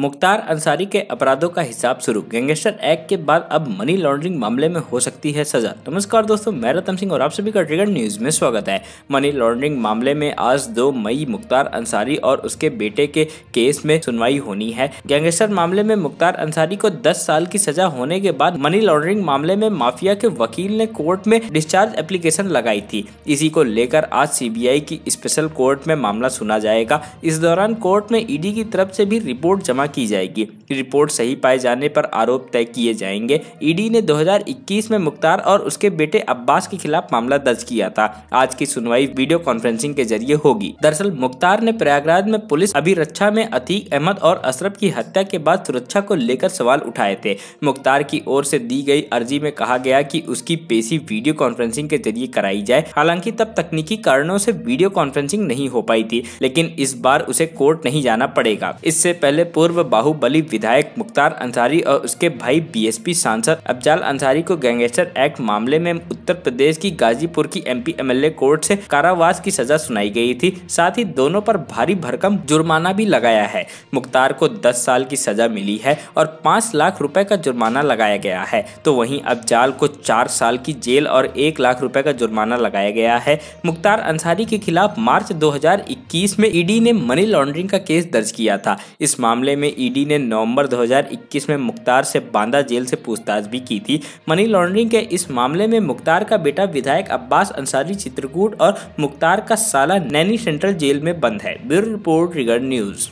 मुख्तार अंसारी के अपराधों का हिसाब शुरू गैंगस्टर एक्ट के बाद अब मनी लॉन्ड्रिंग मामले में हो सकती है सजा तो नमस्कार दोस्तों मैं रतन सिंह और आप सभी का ट्रिगर न्यूज में स्वागत है मनी लॉन्ड्रिंग मामले में आज 2 मई मुख्तार अंसारी और उसके बेटे के केस में सुनवाई होनी है गैंगस्टर मामले में मुख्तार अंसारी को दस साल की सजा होने के बाद मनी लॉन्ड्रिंग मामले में माफिया के वकील ने कोर्ट में डिस्चार्ज एप्लीकेशन लगाई थी इसी को लेकर आज सी की स्पेशल कोर्ट में मामला सुना जाएगा इस दौरान कोर्ट में ईडी की तरफ से भी रिपोर्ट जमा जमा की जाएगी रिपोर्ट सही पाए जाने पर आरोप तय किए जाएंगे ईडी ने 2021 में मुख्तार और उसके बेटे अब्बास के खिलाफ मामला दर्ज किया था आज की सुनवाई वीडियो कॉन्फ्रेंसिंग के जरिए होगी दरअसल मुख्तार ने प्रयागराज में पुलिस अभिरक्षा में अतीक अहमद और अशरफ की हत्या के बाद सुरक्षा को लेकर सवाल उठाए थे मुख्तार की ओर से दी गई अर्जी में कहा गया कि उसकी पेशी वीडियो कॉन्फ्रेंसिंग के जरिए कराई जाए हालांकि तब तकनीकी कारणों से वीडियो कॉन्फ्रेंसिंग नहीं हो पाई थी लेकिन इस बार उसे कोर्ट नहीं जाना पड़ेगा इससे पहले पूर्व पूर्व बाहुबली विधायक मुख्तार अंसारी और उसके भाई बीएसपी सांसद अफजाल अंसारी को गैंगस्टर एक्ट मामले में उत्तर प्रदेश की गाजीपुर की एमपी एमएलए कोर्ट से कारावास की सजा सुनाई गई थी साथ ही दोनों पर भारी भरकम जुर्माना भी लगाया है मुख्तार को दस साल की सजा मिली है और पाँच लाख रुपए का जुर्माना लगाया गया है तो वहीं अफजाल को चार साल की जेल और एक लाख रुपए का जुर्माना लगाया गया है मुख्तार अंसारी के खिलाफ मार्च 2021 में ईडी ने मनी लॉन्ड्रिंग का केस दर्ज किया था इस मामले में में ईडी e ने नवंबर 2021 में मुख्तार से बांदा जेल से पूछताछ भी की थी मनी लॉन्ड्रिंग के इस मामले में मुख्तार का बेटा विधायक अब्बास अंसारी चित्रकूट और मुख्तार का साला नैनी सेंट्रल जेल में बंद है ब्यूरो रिपोर्ट रिगर्ड न्यूज़